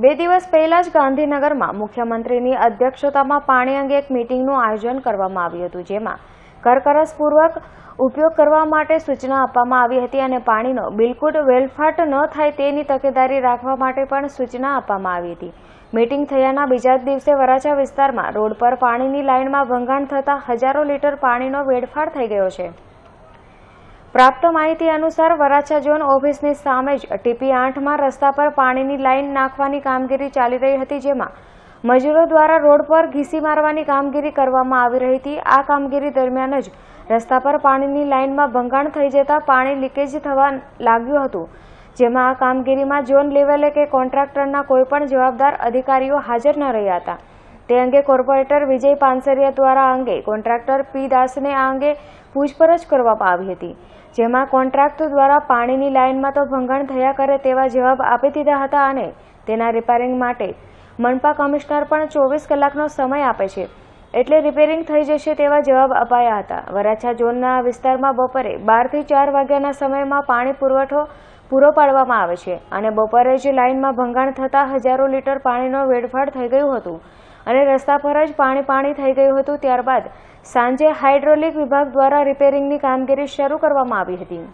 બે દિવસ પહેલા જ ગાંધીનગરમાં મુખ્યમંત્રીની અધ્યક્ષતામાં પાણી અંગે એક મિટિંગનું આયોજન કરવામાં આવ્યું હતું જેમાં કરકરસપૂર્વક ઉપયોગ કરવા માટે સૂચના આપવામાં આવી હતી અને પાણીનો બિલકુલ વેલફાટ ન થાય તેની તકેદારી રાખવા માટે પણ સૂચના આપવામાં આવી હતી મિટિંગ થયાના બીજા જ દિવસે વરાછા વિસ્તારમાં રોડ પર પાણીની લાઇનમાં ભંગાણ થતાં હજારો લીટર પાણીનો વેડફાટ થઈ ગયો છે પ્રાપ્ત માહિતી અનુસાર વરાછા ઝોન ઓફિસની સામે જ ટીપી આઠમાં રસ્તા પર પાણીની લાઇન નાખવાની કામગીરી ચાલી રહી હતી જેમાં મજૂરો દ્વારા રોડ પર ઘીસી મારવાની કામગીરી કરવામાં આવી રહી હતી આ કામગીરી દરમિયાન જ રસ્તા પર પાણીની લાઇનમાં ભંગાણ થઈ જતા પાણી લીકેજ થવા લાગ્યું હતું જેમાં આ કામગીરીમાં ઝોન લેવલે કે કોન્ટ્રાક્ટરના કોઈપણ જવાબદાર અધિકારીઓ હાજર ન રહ્યા હતા તે અંગે કોર્પોરેટર વિજય પાનસરિયા દ્વારા અંગે કોન્ટ્રાક્ટર પી દાસને આ અંગે પૂછપરછ કરવામાં આવી હતી જેમાં કોન્ટ્રાક્ટર દ્વારા પાણીની લાઇનમાં તો ભંગાણ થયા કરે તેવા જવાબ આપી દીધા હતા અને તેના રિપેરિંગ માટે મનપા કમિશનર પણ ચોવીસ કલાકનો સમય આપે છે એટલે રિપેરિંગ થઈ જશે તેવા જવાબ અપાયા હતા વરાછા ઝોનના વિસ્તારમાં બપોરે બારથી ચાર વાગ્યાના સમયમાં પાણી પુરવઠો પૂરો પાડવામાં આવે છે અને બપોરે જ લાઇનમાં ભંગાણ થતાં હજારો લીટર પાણીનો વેડફાટ થઈ ગયું હતું અને રસ્તા પર જ પાણી પાણી થઈ ગયું હતું ત્યારબાદ સાંજે હાઇડ્રોલિક વિભાગ દ્વારા રિપેરિંગની કામગીરી શરૂ કરવામાં આવી હતી